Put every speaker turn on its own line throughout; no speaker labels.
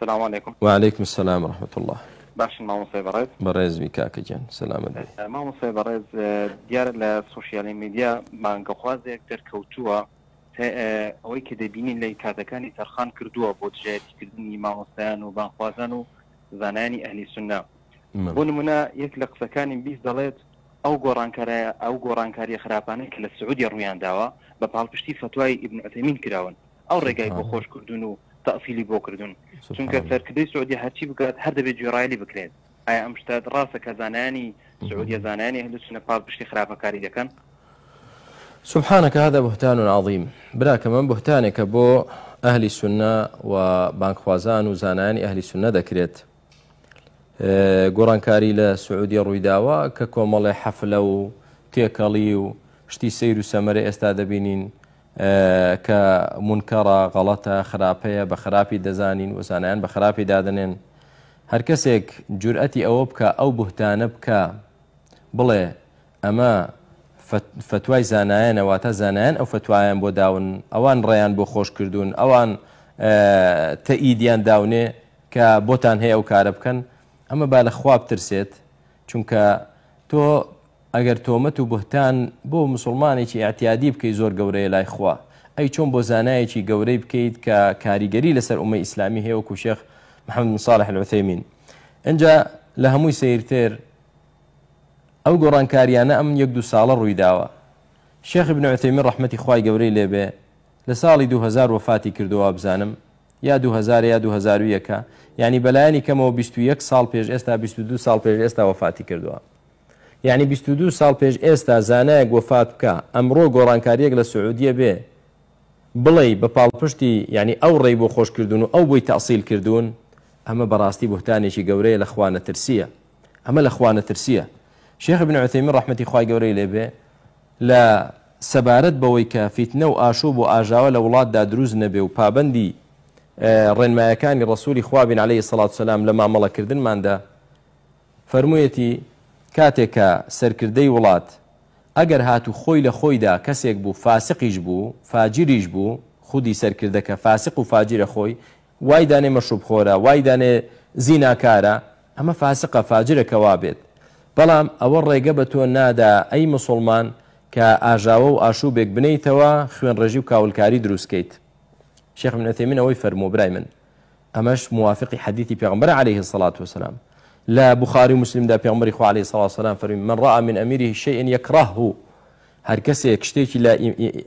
سلام علیکم و علیکم السلام رحمت الله باشن مامۆسای بەڕێز بەڕێزوی کاکە گیان سلامت مامۆسای بەڕێز دیارە لە سوسیالی میدیا مانگەخوازێک دەرکەوتووە ئەوەی کە دەبینین لە کاتەکانی تەرخان کردووە بۆ جێتکردنی مامۆستایان و بانخوازان و زانانی ئەهلی سنا بۆ نمونە یەک لە قسەکانی بیست دەڵێت ئەو گۆڕانکارە ئەو گۆڕانکاری خراپانەی کە لە سعودی ڕوویانداوە بە پاڵپشتی فتوای ئبنعتەمین کراون ئەو ڕێگای بۆ خۆشکردون و تەفیلی بۆ کردوون چونکە سەرکردی سعودی هەرچی بکات هەر دەبێت جێڕایلی بکرێت ئایا ئەم شتا ڕاستە کە زانانی سعودی زانانی هەندو سنە پاڵ پشتی خراپەکاری دەکەن سبحانك هذا بهتان عظيم براك من بهتانك بو ئەهلی سنە و بانکخوازان و زانانی ئەهلی سنە دەکرێت گۆڕانکاری لە سعودی ڕوویداوە کە کۆمەڵی حەفلە و تێکەڵی و شتی سیر و سەمەرە ئێستا دەبینین کە مونکەڕە غەڵەتە خراپەیە بە خراپی دەزانین وەسانیان بە خراپی دادنێن هەر کەسێک جورئەتی ئەوە بکە ئەو بوهتانە بکە بڵێ ئەمە فتوای زانایەن ئەواتە زانایەن ئەو فتوایان بۆ داون ئەوان ڕێیان بۆ خۆش کردوون ئەوان تەئیدیان داونێ کە بۆتان هەیە ئەو کارە بکەن ئەمە با لە خواب ترسێت چونکە تۆ ئەگەر تۆمەت و بهتان بۆ مسلمانێکی ئاعتیادی بکەی زۆر گەورەیە لای خوا ئەی چۆن بۆ زانایەکی گەورەی بکەیت کە کاریگەری لەسەر ئومە ئیسلامی هەیە وەکو شێخ محەممد ساڵح حلوتەیمین ئەجا لە هەمووی سیرتر ئەو گۆڕانکاریانە ئەم یەک دو ساڵە ڕوویداوە شێخ بنەوەتەمی ڕحمەتی خی گەورەی لێبێ لە ساڵی 2000 وفاتی کردووە بزانم یا 2000 یا 2001 ینی بەلایانی کەمەوە 21 سال پێش ئێستا 22 سال پێش ئێستا وفاتی کردووە یعنی 22 ساڵ پێش ئێستا زانایە گۆفات بکە ئەمڕۆ گۆڕانکاریەک لە سعودیە بێ بڵێ بە پاڵپشتی ینی ئەو ڕێی بۆ خۆشکردون و ئەو بۆی تاسییل کردوون ئەمە بەڕاستی بهتانێکی گەورەیە لە خوانە ترسیە ئەمە لە خوانە ترسیە شێخ بنعتەمی ڕحمەتی خی گەورەی لێبێ لە سەبارەت بەوەی کە فیتنە و ئاشوب و ئاژاوە لە وڵاتدا دروست نەبێ و پابندی ڕێنمایەکانی ڕسووری خوابن عليهەی سەڵات سلام لە مامەڵەکردنماندا فەرموویەتی کاتێکە سەرکردەی وڵات ئەگەر هاتو خۆی لە خۆیدا کەسێک بوو فاسقیش بوو فاجریش بوو خودی سەرکردەکە فاسق و فاجرە خۆی وای دانێ مەشوب خۆرە وای دانێ زیناکارە ئەمە فاسقە فاجرەکەوا بێت بەڵام ئەوە ڕێگە بە تۆ نادا ئەی مسلمان کە ئاژاوە و ئاشوبێک بنیتەوە خوێن ڕێژی و کاولکاری دروستکەیت شێخ منەتێ من ئەوەی فەرمۆبرای من ئەمەش موافقی حەدیتی پێغمبەر عليه سڵات وسلام لا بخاري مسلم دا في عمر عليه الصلاه والسلام فرمي من راى من اميره شيئا يكرهه هر کەسێک لا لە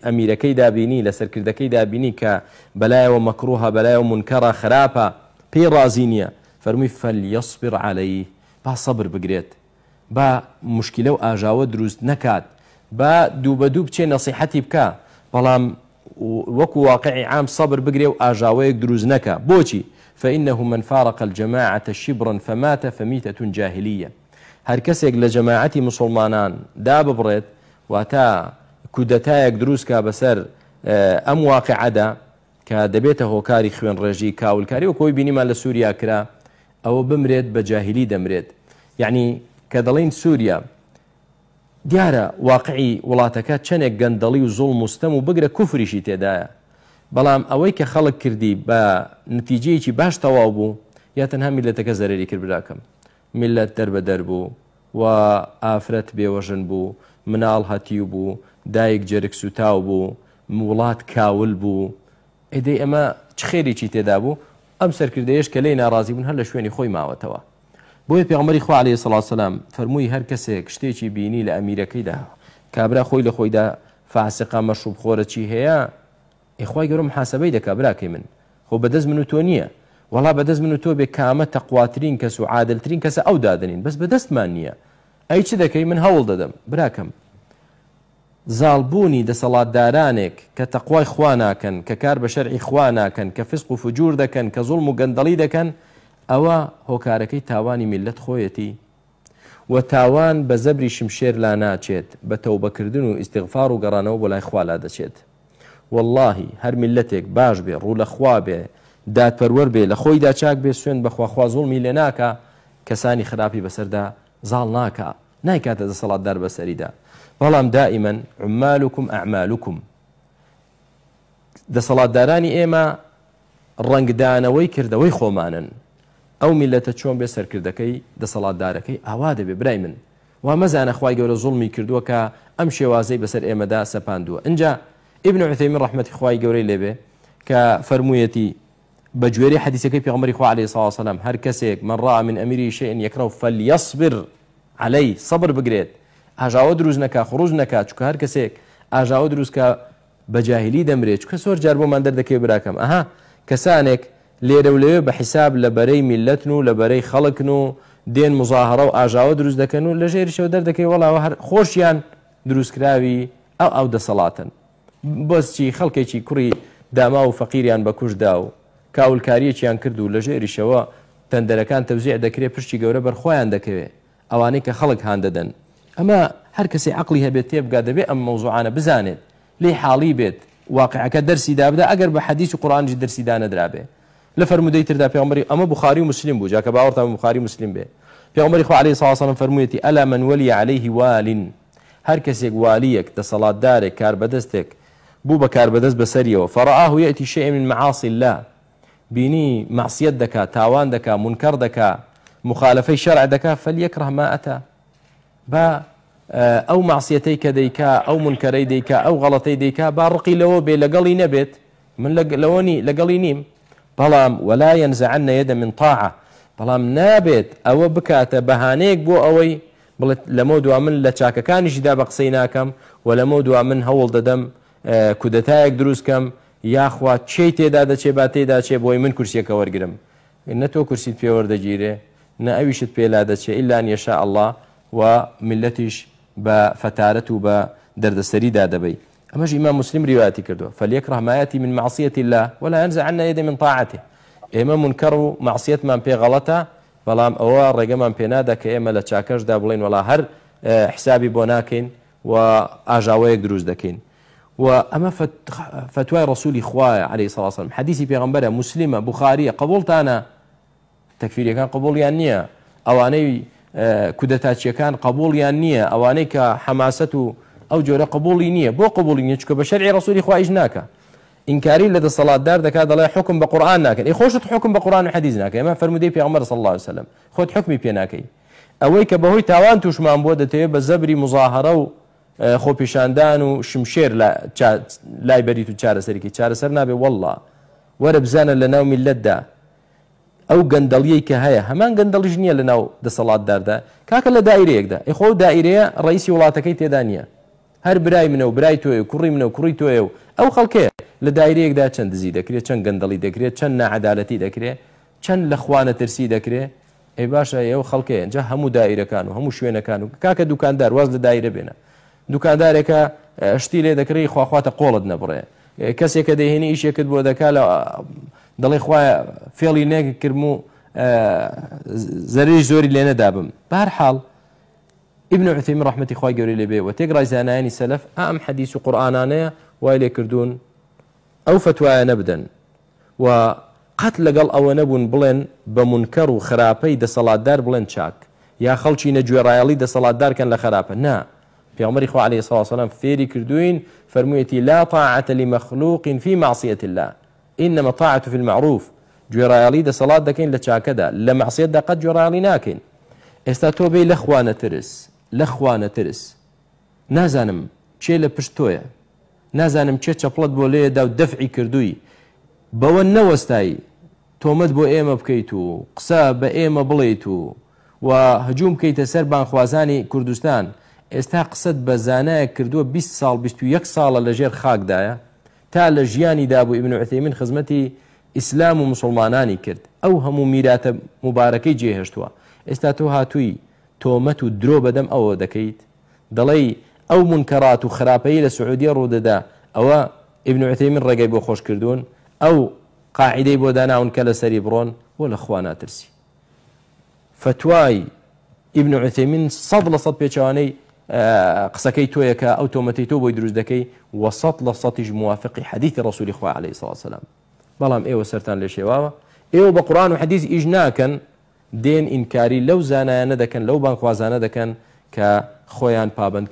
ئەمیرەکەی بيني لا سەرکردەکەی دابینی کە بەلایەوە مەکروها بەلایەوە منکەڕە خراپە پێی رازی نییە فەرمی فەلیەسپر با صبر بقريت با مشكلة و دروز نكاد با دوب دوب چه نصيحتي بكا بلام وكو واقعي عام صبر بقريت و دروز نكا بوچي فإنه من فارق الجماعة شبرا فمات فميتة جاهلية هر کەسێک لە مسلمانان داب ببڕێت واتا کودەتایەک دروس كابسر أم اه، واقعدا دا كدبيته كاري خوين رجي كاول كاري وكوي بینیمان لە سووریا كرا أو بمرێت بجاهلي جاهلی يعني كدلين سوريا ديارة واقعي ولاتكات واقعی قندلي وظلم مستمو بقرة كفري شي تدايا بەڵام ئەوەی کە خەڵک کردی بە نتیجەیەکی باش تەواو بوو یا تەنها میلەتەکە زەرری کرد براکەم میلەت دەربەدەر بوو و ئافرەت بێوەژن بوو مناڵ هەتیو بوو دایک جەرگ سوتاو بوو وڵات کاول بوو ئێدەی ئەمە چ خێریی تێدا بوو ئەم سەرکردەیەش کە لی ناڕازی بوون هەر لە شوێنی خۆی ماوەتەوە بۆیە پێغمەری خوا عليه سلاسلام فەرمووی هەر کەسێک شتێکی بینی لە ئەمیرەکەیدا کابرا خۆی لە خۆیدا فاسقا مەشوب خۆرەی هەیە ئیخوای گەۆم حاسبەی دەکا براکەی من خۆ بەدەست من و تۆ نییە وڵا بەدەست من و تۆ بێ کامە تەقواترین کەس و عادلترین کەسە ئەو دادنین بەس بەدەستمان نییە ئەی چی دەکەی من هەوڵ دەدەم براکەم زالبوونی دەسەڵاتدارانێک کە تەقوای خوا ناکەن کە کار بە شەرعی خوا ناکەن کە فسق و فجوور دەکەن کە زوڵم و گەندەڵی دەکەن ئەوە هۆکارەکەی تاوانی میلت خۆیەتی و تاوان بە زەبری شمشێر لا ناچێت بە تەوبەکردن و ئیسیغفار و گەڕانەوە بۆ لای خوالا دەچێت واللهی هەر میلەتێک باش بێ ڕوو لە خوا بێ دادپەروەەر بێ لە خۆیدا چاک بێ سوێن بەخواخوا زوڵمی لێ ناکە کەسانی خراپی بەسەردا زاڵ ناکە نایکاتە دەسەڵات دەر بەسەریدا بەڵام دائیمەن عمالکم ئەعمالکم دەسەڵاتدارانی ئێمە ڕنگدانەوەی کردەوەی خۆمانن ئەو میلەتە چۆن بێ سەرکردەکەی دەسەڵاتدارەکەی ئاوا دەبێ برای من وا مەزانە خوای گەورە زوڵمی کردووە کە ئەم شێوازەی بەسەر ئێمەدا سەپاندووە اینجا ابن عثيمين رحمة إخوائي قولي لبه كفرمويتي بجويري حديثك في عمر إخوة عليه الصلاة والسلام هر كسيك من رأى من أميري شيء يكره فليصبر عليه صبر بقريت أجاو دروزنكا خروجنكا تشك هر كسيك أجاو دروزكا بجاهلي دمري تشك سور جربو من در دكي براكم أها كسانك ليرو ليو بحساب لبري ملتنو لبري خلقنو دين مظاهرة لە بەرەی خەڵکن و دێن مزاهرە و ئاژاوە دروست دەکەن و لە ژێریشەوە دەردەکەی بەسچی خەڵکێکی کوڕی داما و فەقیریان بە کوشدا و کاولکاریەکییان کرد و لە ژێریشەوە تەندەرەکان تەوزیع دەکرێت پشتی گەورە بەرخۆیان دەکەوێت ئەوانەی کە خەڵک هاان دەدەن ئەمە هەر کەسی عقلی هەبێت تێبگا دەبێت ئەم مەوزوعانە بزانێت لێ حاڵی بێت واقعەکە دەرسی دابدا ئەگەر بە حەدیث و قڕانجی دەرسیدا نەدرابێ لە فەرمودەی تردا پێمەری ئەمە بخاری و مسلیم بوو جاکە باوەڕ بخاری مسلیم بێ پێمەری خو عليه ساسانم فەرموویەتی ئەلا منوەلی عليهەیهی والین هەر کەسێک والیەک دەسەڵاتدارێک کار بەدەستێک بو بكار بدز بسريو فرآه يأتي شيء من معاصي الله بيني معصية دكا تاوان دكا منكر دكا مخالفي شرع دكا فليكره ما أتى با آه، أو معصيتيك ديكا أو منكري ديكا أو غلطي ديكا بارقي لو بي لقلي نبت من لقلوني لقلي نيم بلام ولا ينزعن يد من طاعة بلام نابت أو بكات بهانيك بو أوي بلت لمودو من لتشاك كان جدا بقسيناكم ولمودوا من هول ددم دروز کم یا خوا چی تێدا دەچێ با دا چێ بوی من کرسی پی ورده جیره نه اویشت پی لاده پێلا الا ان یشاء الله و ملتش با فتارت و بە دەردەسەریدا دەبی اما امام مسلم روایتی کردو فلیک رحمایتی من معصیت الله ولا انزع عنا یدە من طاعته امام منکر و معسیەتمان پێ غەڵەتە بەڵام رگه من پی ناده که لە چاکەشدا دابلین ولا هر حسابی بوناکین و اجاوه یک دروز دکین واما فت فتوى رسول اخويا عليه الصلاه والسلام حديثي في مسلمه بخاريه قبلت انا تكفير كان قبول يعني او آه، اني كدتاش كان قبول يعني او اني كحماسته او جوره قبول يعني بو قبول يعني شكو بشرع رسول اخويا اجناك انكاري لدى الصلاه دار ذاك هذا لا حكم بقران ناك يخش حكم بقران وحديث ناك إما فرمودي في غمبره صلى الله عليه وسلم خذ حكمي في ناكي اويك بهوي تاوان توش ما بودتي بزبري مظاهره خۆپیشاندان و شمشێر لای بەریت و چارەسەرێکی چارەسەر نابێ وەڵا وەرە بزانە لە ناو میلەتدا ئەو گەندەڵیەی کە هەیە هەمان گەندەڵیش نییە لە ناو دەسەڵاتداردا کاکە لە دایرەیەکدا ئەخۆ دایرەیە ڕیسی وڵاتەکەی تێدا نیە هەر برای منە و برای تۆی و کوڕی منە و کوڕی تۆیە و ئەو خەڵکەیە لە دایرەیەکدا چەند دزی دەکرێت چەند گەندەڵی دەکرێت چەند نەعادالەتی دەکرێت چەند لە خوانە ترسی دەکرێت ئەی باشە ئەو خەڵکەیە جا هەموو دایرەکان و هەموو شوێنەکان و کاکە دوکاندار واز لە دایرە بێنە دوکاندارێکە شتی لێ دەکری خواخواتە قۆڵت نەبڕێ کەسێک کە دەهێنی ئیشێکت بۆ دەکا لە دەڵی خوایە فێڵی نێککردم و زەری زۆری لێ نەدابم بار حاڵ ابن عثیم ڕحمەتی خی گەوری لێبێ و تێکڕای زانایانی سەلف ئام حەدیث و قورآانانەیە وای لێکردوون ئەو فتوایە نەبدەن و قەت لەگەڵ ئەوە نەبوون بڵێن بە منکەڕ و خراپەی دەسەڵاتدار بڵێن چاک یا خەڵکی نەگوێڕایەڵی دەسەڵاتدارکەن لە خراپە نا في عمر إخوة عليه الصلاة والسلام فيري كردوين فرميتي لا طاعة لمخلوق في معصية الله إنما الطاعة في المعروف گوێڕایاڵی دا صلاة لە چاکەدا لە مەعسیەتدا قەت گوێڕاڵی ناکەین ئێستا تۆ بێ ترس لخوانا ترس نازانم چه لە نازانم چه چپلت بولي دا و دەفعی کردووی بەوە تومد بو بۆ بكيتو قصاب و بليتو وهجوم كيتسر بان خوازاني كردستان ئێستا قسەت بە زانایە کردووە 20 ساڵ 21 ساڵە لەژێر خاکدایە تا لە ژیانی دابوو ئیبن عثەیمن خزمەتی ئیسلام و مسلمانانی کرد ئەو هەموو میراتە مبارەکەی جێهێشتووە ئێستا تۆ هاتووی تۆمەت و درۆ بەدەم ئەوە دەکەیت دەڵی ئەو منکەڕات و خراپەی لە سعودیە ڕوودەدا ئەوە ئیبن عثەیمن ڕێگەی بۆ خۆش کردوون ئەو قاعدەی بۆ داناون کە لە سەری بڕۆن بۆ لە خوا ناترسی فتوای ئیبن عثەیمن سەد لە سەد پێچوانەی قسەکەی تۆیەکە ئەو تۆمەتی تۆ بۆی دروست دەکەی وەسەد لە سەتیش موافقی حەدیثی عليه الصلاه والسلام بلام سەران لێ شێواوە ئێوە بە قورآان و حەدیز ئیش ناکەن دێن ئینکاری لو زانایانە دەکەن لەو بانخوازانە دەکەن کە خۆیان پابند